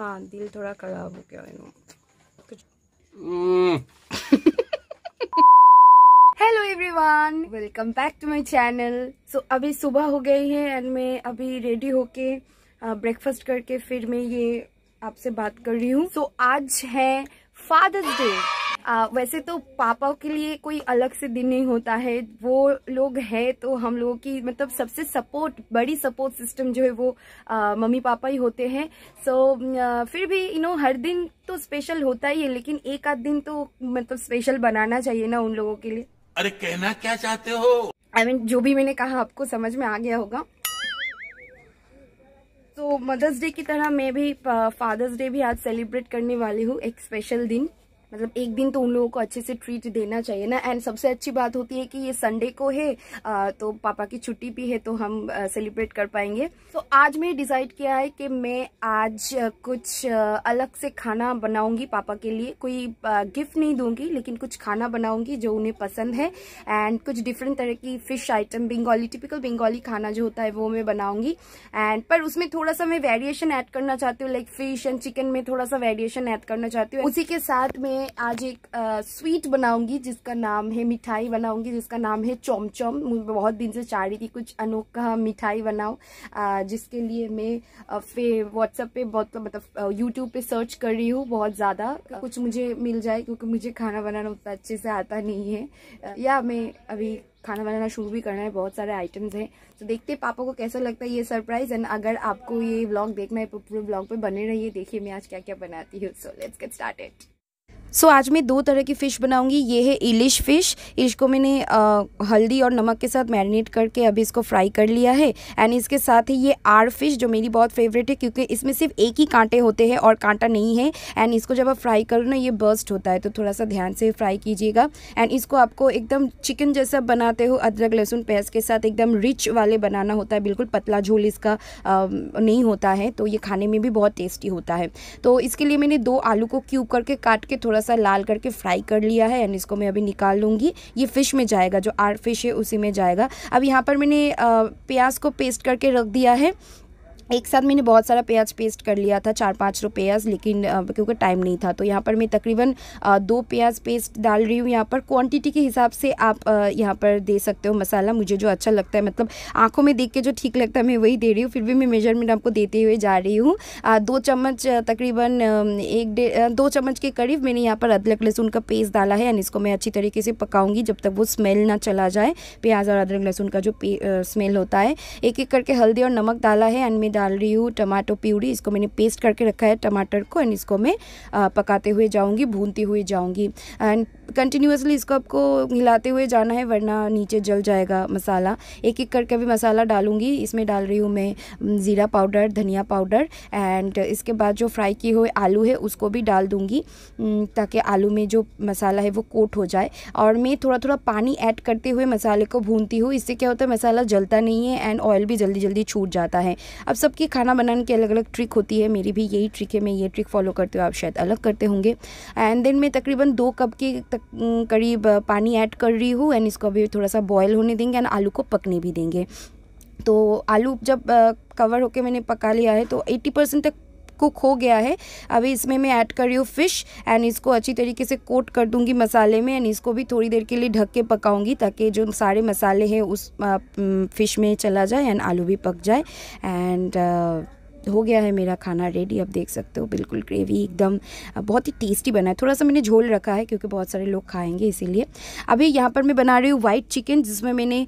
हाँ दिल थोड़ा खराब हो गया है hello everyone welcome back to my channel so अभी सुबह हो गई है एंड मैं अभी रेडी होके ब्रेकफास्ट करके फिर मैं ये आपसे बात कर रही हूँ सो so, आज है फादर्स डे आ, वैसे तो पापा के लिए कोई अलग से दिन नहीं होता है वो लोग है तो हम लोगों की मतलब सबसे सपोर्ट बड़ी सपोर्ट सिस्टम जो है वो आ, मम्मी पापा ही होते हैं सो so, फिर भी यू नो हर दिन तो स्पेशल होता ही है लेकिन एक आध दिन तो मतलब स्पेशल बनाना चाहिए ना उन लोगों के लिए अरे कहना क्या चाहते हो आई I मीन mean, जो भी मैंने कहा आपको समझ में आ गया होगा तो मदर्स डे की तरह मैं भी फादर्स डे भी आज सेलिब्रेट करने वाली हूँ एक स्पेशल दिन मतलब एक दिन तो उन लोगों को अच्छे से ट्रीट देना चाहिए ना एंड सबसे अच्छी बात होती है कि ये संडे को है आ, तो पापा की छुट्टी भी है तो हम सेलिब्रेट कर पाएंगे तो आज मैं डिसाइड किया है कि मैं आज कुछ अलग से खाना बनाऊंगी पापा के लिए कोई गिफ्ट नहीं दूंगी लेकिन कुछ खाना बनाऊंगी जो उन्हें पसंद है एंड कुछ डिफरेंट तरह की fish item Bengali typical Bengali खाना जो होता है वो मैं बनाऊंगी एंड पर उसमें थोड़ा सा मैं वेरिएशन ऐड करना चाहती हूँ लाइक फिश एंड चिकन में थोड़ा सा वेरिएशन ऐड करना चाहती हूँ उसी के साथ में मैं आज एक आ, स्वीट बनाऊंगी जिसका नाम है मिठाई बनाऊंगी जिसका नाम है चौमचौम मुझे बहुत दिन से चाह रही थी कुछ अनोखा मिठाई बनाऊं जिसके लिए मैं फे व्हाट्सअप पे बहुत मतलब यूट्यूब पे सर्च कर रही हूँ बहुत ज़्यादा कुछ मुझे मिल जाए क्योंकि मुझे खाना बनाना उतना अच्छे से आता नहीं है या मैं अभी खाना बनाना शुरू भी करना है बहुत सारे आइटम्स हैं तो देखते हैं पापा को कैसा लगता है ये सरप्राइज एंड अगर आपको ये ब्लॉग देखना है तो पूरे ब्लॉग पे बने रहिए देखिए मैं आज क्या क्या बनाती हूँ so let's get started so आज मैं दो तरह की फ़िश बनाऊंगी ये है इलिश फ़िश इलिश को मैंने हल्दी और नमक के साथ मैरिनेट करके अभी इसको फ्राई कर लिया है एंड इसके साथ ही ये आर फिश जो मेरी बहुत फेवरेट है क्योंकि इसमें सिर्फ एक ही कांटे होते हैं और कांटा नहीं है एंड इसको जब आप फ्राई करो ना ये बर्स्ट होता है तो थोड़ा सा ध्यान से फ्राई कीजिएगा एंड इसको आपको एकदम चिकन जैसा बनाते हो अदरक लहसुन प्याज के साथ एकदम रिच वाले बनाना होता है बिल्कुल पतला झोल इसका नहीं होता है तो ये खाने में भी बहुत टेस्टी होता है तो इसके लिए मैंने दो आलू को क्यूब करके काट के थोड़ा सा लाल करके फ्राई कर लिया है एंड इसको मैं अभी निकाल लूँगी ये फ़िश में जाएगा जो आर फिश है उसी में जाएगा अब यहाँ पर मैंने प्याज को पेस्ट करके रख दिया है एक साथ मैंने बहुत सारा प्याज पेस्ट कर लिया था चार पाँच रो प्याज लेकिन क्योंकि टाइम नहीं था तो यहाँ पर मैं तकरीबन दो प्याज पेस्ट डाल रही हूँ यहाँ पर क्वांटिटी के हिसाब से आप यहाँ पर दे सकते हो मसाला मुझे जो अच्छा लगता है मतलब आंखों में देख के जो ठीक लगता है मैं वही दे रही हूँ फिर भी मैं मेजरमेंट आपको देते हुए जा रही हूँ दो चम्मच तकरीबन एक दो चम्मच के करीब मैंने यहाँ पर अदरक लहसुन का पेस्ट डाला है यानी इसको मैं अच्छी तरीके से पकाऊँगी जब तक वो स्मेल ना चला जाए प्याज और अदरक लहसुन का जो स्मेल होता है एक एक करके हल्दी और नमक डाला है एंड डाल रही हूँ टमाटो प्यूरी इसको मैंने पेस्ट करके रखा है टमाटर को एंड इसको मैं पकाते हुए जाऊँगी भूनती हुई जाऊँगी एंड कंटिन्यूसली इसको आपको हिलाते हुए जाना है वरना नीचे जल जाएगा मसाला एक एक करके अभी मसाला डालूंगी इसमें डाल रही हूँ मैं ज़ीरा पाउडर धनिया पाउडर एंड इसके बाद जो फ्राई किए हुए आलू है उसको भी डाल दूँगी ताकि आलू में जो मसाला है वो कोट हो जाए और मैं थोड़ा थोड़ा पानी ऐड करते हुए मसाले को भूनती हूँ इससे क्या होता है मसाला जलता नहीं है एंड ऑयल भी जल्दी जल्दी छूट जाता है अब सबकी खाना बनाने की अलग अलग ट्रिक होती है मेरी भी यही ट्रिक है मैं ये ट्रिक फॉलो करती हूँ आप शायद अलग करते होंगे एंड देन मैं तकरीबन दो कप की तक करीब पानी ऐड कर रही हूँ एंड इसको अभी थोड़ा सा बॉयल होने देंगे एंड आलू को पकने भी देंगे तो आलू जब कवर होके मैंने पका लिया है तो 80 परसेंट तक कुक हो गया है अभी इसमें मैं ऐड कर रही हूँ फिश एंड इसको अच्छी तरीके से कोट कर दूंगी मसाले में एंड इसको भी थोड़ी देर के लिए ढक के पकाऊंगी ताकि जो सारे मसाले हैं उस आ, फिश में चला जाए एंड आलू भी पक जाए एंड हो गया है मेरा खाना रेडी आप देख सकते हो बिल्कुल ग्रेवी एकदम बहुत ही टेस्टी बना है थोड़ा सा मैंने झोल रखा है क्योंकि बहुत सारे लोग खाएंगे इसीलिए अभी यहाँ पर मैं बना रही हूँ वाइट चिकन जिसमें मैंने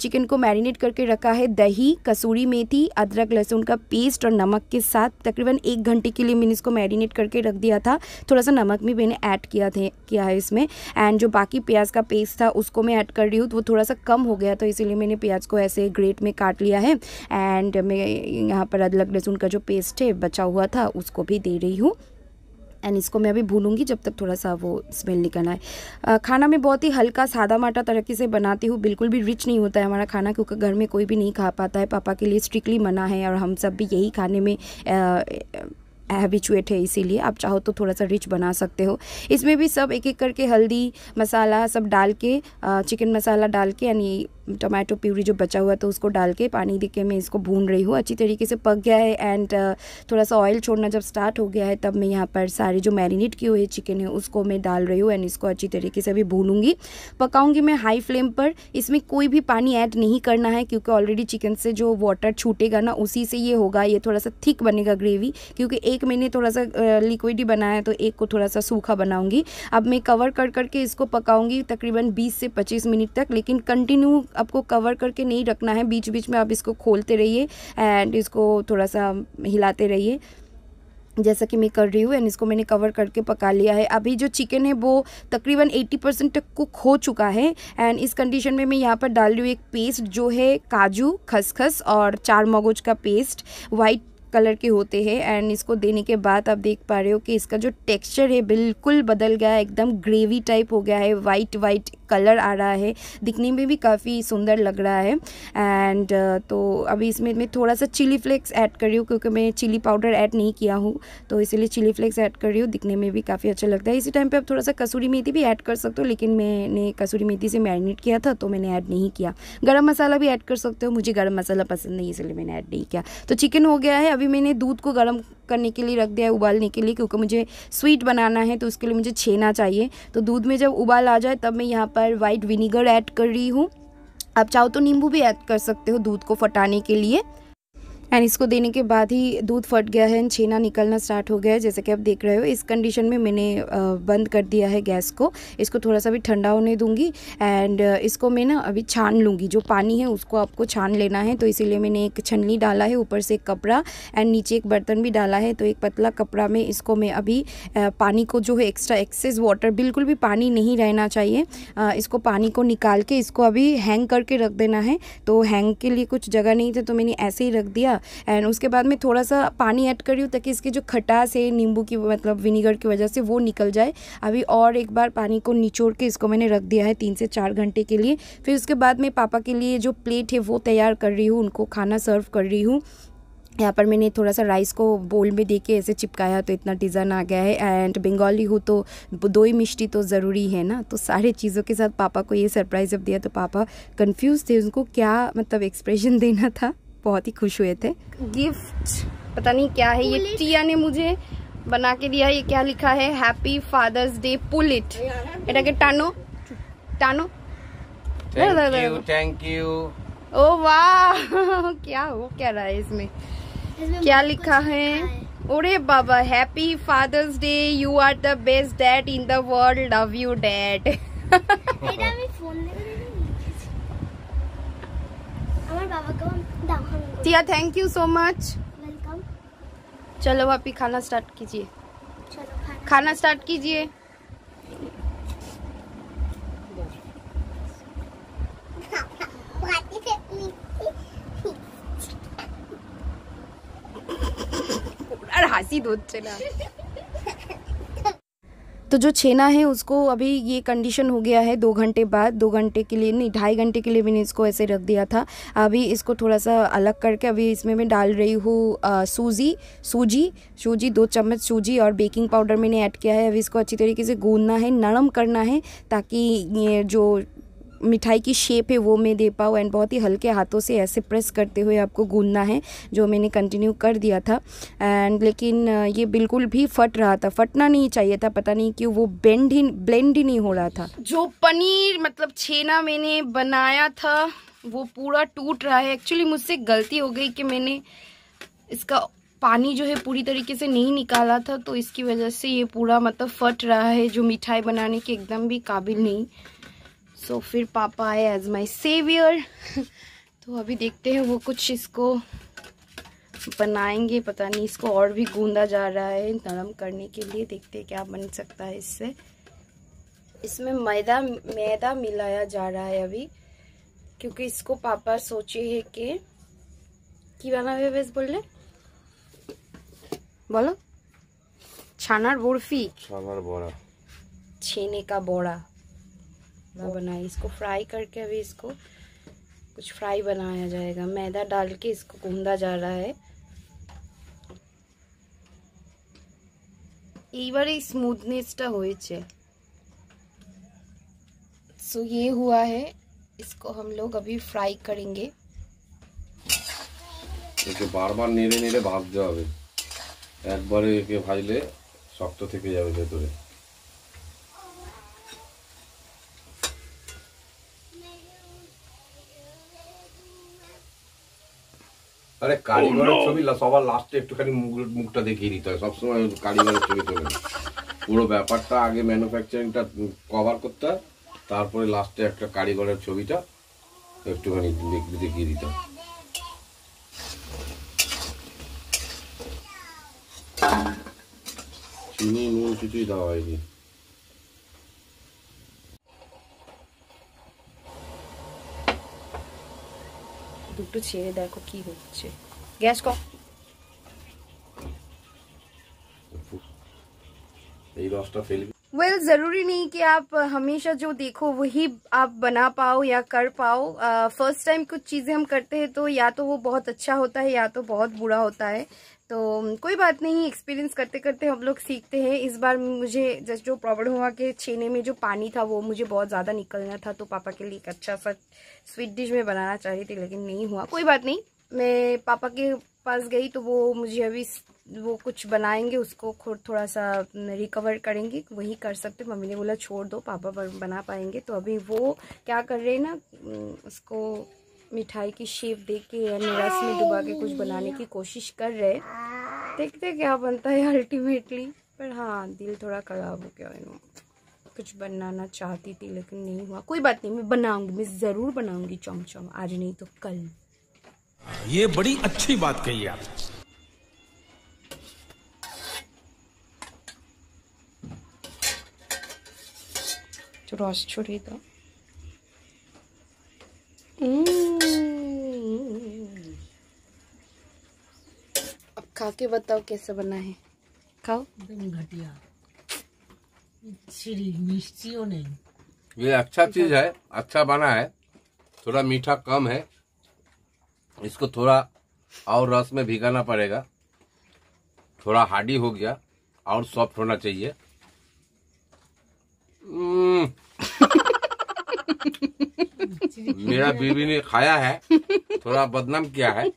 चिकन को मैरिनेट करके रखा है दही कसूरी मेथी अदरक लहसुन का पेस्ट और नमक के साथ तकरीबन एक घंटे के लिए मैंने इसको मैरिनेट करके रख दिया था थोड़ा सा नमक भी मैंने ऐड किया थे किया है इसमें एंड जो बाकी प्याज का पेस्ट था उसको मैं ऐड कर रही हूँ तो वो थोड़ा सा कम हो गया तो इसीलिए मैंने प्याज को ऐसे ग्रेट में काट लिया है एंड मैं यहाँ पर अदरक लहसुन लहसुन का जो पेस्ट है बचा हुआ था उसको भी दे रही हूँ एंड इसको मैं अभी भूलूंगी जब तक थोड़ा सा वो स्मेल निकलना है आ, खाना मैं बहुत ही हल्का सादा माटा तरीके से बनाती हूँ बिल्कुल भी रिच नहीं होता है हमारा खाना क्योंकि घर में कोई भी नहीं खा पाता है पापा के लिए स्ट्रिक्टली मना है और हम सब भी यही खाने में आ, हैबिचुएट है इसीलिए आप चाहो तो थोड़ा सा रिच बना सकते हो इसमें भी सब एक एक करके हल्दी मसाला सब डाल के चिकन मसाला डाल के यानी टमाटो प्यूरी जो बचा हुआ था तो उसको डाल के पानी दे के मैं इसको भून रही हूँ अच्छी तरीके से पक गया है एंड थोड़ा सा ऑयल छोड़ना जब स्टार्ट हो गया है तब मैं यहाँ पर सारे जो मैरिनेट किए हुए चिकन है उसको मैं डाल रही हूँ एंड इसको अच्छी तरीके से भी भूनूंगी पकाऊंगी मैं हाई फ्लेम पर इसमें कोई भी पानी ऐड नहीं करना है क्योंकि ऑलरेडी चिकन से जो वाटर छूटेगा ना उसी से ये होगा ये थोड़ा सा थिक बनेगा ग्रेवी क्योंकि एक एक मैंने थोड़ा सा लिक्विड ही बनाया है तो एक को थोड़ा सा सूखा बनाऊंगी अब मैं कवर कर करके इसको पकाऊंगी तकरीबन बीस से पच्चीस मिनट तक लेकिन कंटिन्यू आपको कवर करके नहीं रखना है बीच बीच में आप इसको खोलते रहिए एंड इसको थोड़ा सा हिलाते रहिए जैसा कि मैं कर रही हूँ एंड इसको मैंने कवर करके पका लिया है अभी जो चिकन है वो तकरीबन 80 परसेंट तक कुक हो चुका है एंड इस कंडीशन में मैं यहाँ पर डाल रही हूँ एक पेस्ट जो है काजू खसखस और चार मगोज का पेस्ट वाइट कलर के होते हैं एंड इसको देने के बाद आप देख पा रहे हो कि इसका जो टेक्सचर है बिल्कुल बदल गया है एकदम ग्रेवी टाइप हो गया है वाइट वाइट कलर आ रहा है दिखने में भी काफ़ी सुंदर लग रहा है एंड तो अभी इसमें मैं थोड़ा सा चिली फ्लेक्स ऐड कर रही हूँ क्योंकि मैं चिली पाउडर ऐड नहीं किया हूँ तो इसीलिए चिली फ्लेक्स ऐड कर रही हूँ दिखने में भी काफ़ी अच्छा लगता है इसी टाइम पर आप थोड़ा सा कसूरी मेथी भी ऐड कर सकते हो लेकिन मैंने कसूरी मेथी से मैरिनेट किया था तो मैंने ऐड नहीं किया गर्म मसाला भी ऐड कर सकते हो मुझे गर्म मसाला पसंद नहीं इसलिए मैंने ऐड नहीं किया तो चिकन हो गया है अभी मैंने दूध को गर्म करने के लिए रख दिया है उबालने के लिए क्योंकि मुझे स्वीट बनाना है तो उसके लिए मुझे छेना चाहिए तो दूध में जब उबाल आ जाए तब मैं यहाँ पर वाइट विनीगर ऐड कर रही हूँ आप चाहो तो नींबू भी ऐड कर सकते हो दूध को फटाने के लिए एंड इसको देने के बाद ही दूध फट गया है एंड छेना निकलना स्टार्ट हो गया है जैसे कि आप देख रहे हो इस कंडीशन में मैंने बंद कर दिया है गैस को इसको थोड़ा सा भी ठंडा होने दूंगी एंड इसको मैं ना अभी छान लूँगी जो पानी है उसको आपको छान लेना है तो इसीलिए मैंने एक छन्नी डाला है ऊपर से एक कपड़ा एंड नीचे एक बर्तन भी डाला है तो एक पतला कपड़ा में इसको मैं अभी पानी को जो है एक्स्ट्रा एक्सेस वाटर बिल्कुल भी पानी नहीं रहना चाहिए इसको पानी को निकाल के इसको अभी हैंग करके रख देना है तो हैंग के लिए कुछ जगह नहीं था तो मैंने ऐसे ही रख दिया एंड उसके बाद मैं थोड़ा सा पानी ऐड कर रही हूँ ताकि इसकी जो खटास है नींबू की मतलब विनीगर की वजह से वो निकल जाए अभी और एक बार पानी को निचोड़ के इसको मैंने रख दिया है तीन से चार घंटे के लिए फिर उसके बाद मैं पापा के लिए जो प्लेट है वो तैयार कर रही हूँ उनको खाना सर्व कर रही हूँ यहाँ पर मैंने थोड़ा सा राइस को बोल में दे के ऐसे चिपकाया तो इतना डिज़ाइन आ गया है एंड बंगाली हो तो दो ही मिष्टी तो ज़रूरी है ना तो सारे चीज़ों के साथ पापा को ये सरप्राइज़ अब दिया तो पापा कंफ्यूज थे उनको क्या मतलब एक्सप्रेशन देना था बहुत ही खुश हुए थे गिफ्ट पता नहीं क्या है ये टिया ने मुझे बना के दिया ये क्या लिखा है हैप्पी फादर्स डे पुल इट इटा के टानो टानो थैंक यू ओ वाह क्या हो क्या रहा है इसमें क्या लिखा है ओरे बाबा happy Father's Day you are the best dad in the world love you dad আমার বাবাকেও दिया thank you so much welcome चलो ही खाना स्टार्ट कीजिए खाना स्टार्ट कीजिए हाँसी दूध चला तो जो छेना है उसको अभी ये कंडीशन हो गया है दो घंटे बाद दो घंटे के लिए नहीं ढाई घंटे के लिए मैंने इसको ऐसे रख दिया था अभी इसको थोड़ा सा अलग करके अभी इसमें मैं डाल रही हूँ सूजी सूजी सूजी दो चम्मच सूजी और बेकिंग पाउडर मैंने ऐड किया है अभी इसको अच्छी तरीके से गूंदना है नरम करना है ताकि ये जो मिठाई की शेप है वो मैं दे पाऊँ एंड बहुत ही हल्के हाथों से ऐसे प्रेस करते हुए आपको गूंदना है जो मैंने कंटिन्यू कर दिया था एंड लेकिन ये बिल्कुल भी फट रहा था फटना नहीं चाहिए था पता नहीं क्यों वो बेंड ही ब्लेंड ही नहीं हो रहा था जो पनीर मतलब छेना मैंने बनाया था वो पूरा टूट रहा है एक्चुअली मुझसे गलती हो गई कि मैंने इसका पानी जो है पूरी तरीके से नहीं निकाला था तो इसकी वजह से ये पूरा मतलब फट रहा है जो मिठाई बनाने के एकदम भी काबिल नहीं सो so, फिर पापा आए एज माई सेवियर तो अभी देखते हैं वो कुछ इसको बनाएंगे पता नहीं इसको और भी गूंदा जा रहा है नरम करने के लिए देखते हैं क्या बन सकता है इससे इसमें मैदा मैदा मिलाया जा रहा है अभी क्योंकि इसको पापा सोचे है कि কি बस बोल रहे बोलो छानार बोर्फी ছানার बोरा छेने का बोरा हलवा बनाए इसको फ्राई करके अभी इसको कुछ फ्राई बनाया जाएगा मैदा डाल के इसको गूंदा जा रहा है এইবারে স্মুথনেসটা হয়েছে সো ये हुआ है इसको हम लोग अभी फ्राई करेंगे बार একে বারবার নেড়ে নেড়ে ভাজতে হবে একবারে একে ভাজলে थे जाए भेतरे तो আরে কারিগরের oh, ছবি সবার লাস্টে একটুখানি মুখটা দেখিয়ে দিতে হয় সবসময় কারিগরের ছবি তোলে পুরো ব্যাপারটা আগে ম্যানুফ্যাকচারিংটা কভার করতে হয় তারপরে লাস্টে একটা কারিগরের ছবিটা একটুখানি দেখিয়ে দিতে হয় চিনি নুন কিছুই দেওয়া হয়নি একটু ছেড়ে দেখো কি হচ্ছে গ্যাস কম वेल well, ज़रूरी नहीं कि आप हमेशा जो देखो वही आप बना पाओ या कर पाओ फर्स्ट टाइम कुछ चीज़ें हम करते हैं तो या तो वो बहुत अच्छा होता है या तो बहुत बुरा होता है तो कोई बात नहीं एक्सपीरियंस करते करते हम लोग सीखते हैं इस बार मुझे जस्ट जो प्रॉब्लम हुआ कि छेने में जो पानी था वो मुझे बहुत ज़्यादा निकलना था तो पापा के लिए एक अच्छा सा स्वीट डिश में बनाना चाह रही थी लेकिन नहीं हुआ कोई बात नहीं मैं पापा के पास गई तो वो मुझे अभी वो कुछ बनाएंगे उसको थोड़ा सा रिकवर करेंगे वही कर सकते मम्मी ने बोला छोड़ दो पापा बना पाएंगे तो अभी वो क्या कर रहे हैं ना उसको मिठाई की शेप देख के या निराश में डुबा के कुछ बनाने की कोशिश कर रहे देखते क्या बनता है अल्टीमेटली पर हाँ दिल थोड़ा ख़राब हो गया कुछ बनाना चाहती थी लेकिन नहीं हुआ कोई बात नहीं मैं बनाऊंगी मैं ज़रूर बनाऊंगी चम चम आज नहीं तो कल ये बड़ी अच्छी बात कही आपने রস ছড়িয়ে দাও खा के बताओ कैसा बना है खाओ घटिया नहीं ये अच्छा, अच्छा। चीज है अच्छा बना है थोड़ा मीठा कम है इसको थोड़ा और रस में भिगाना पड़ेगा थोड़ा हार्डी हो गया और सॉफ्ट होना चाहिए हम्म। मेरा बीवी ने खाया है थोड़ा बदनाम किया है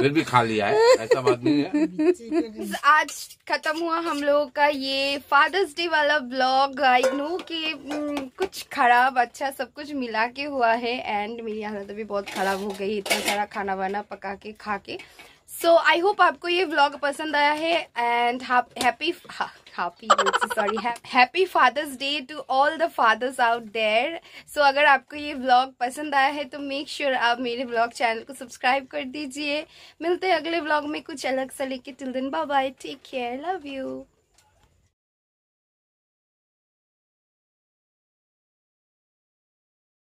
फिर भी खा लिया है ऐसा बात नहीं है आज खत्म हुआ हम लोगों का ये फादर्स डे वाला ब्लॉग आई नो कि mm, कुछ खराब अच्छा सब कुछ मिला के हुआ है एंड मेरी हालत अभी बहुत खराब हो गई इतना सारा खाना वाना पका के खा के सो आई होप आपको ये व्लॉग पसंद आया है and happy happy sorry happy Father's Day to all the fathers out there so अगर आपको ये व्लॉग पसंद आया है तो मेक श्योर sure आप मेरे व्लॉग चैनल को सब्सक्राइब कर दीजिए मिलते हैं अगले व्लॉग में कुछ अलग सा लेके टिल दिन bye bye take care love you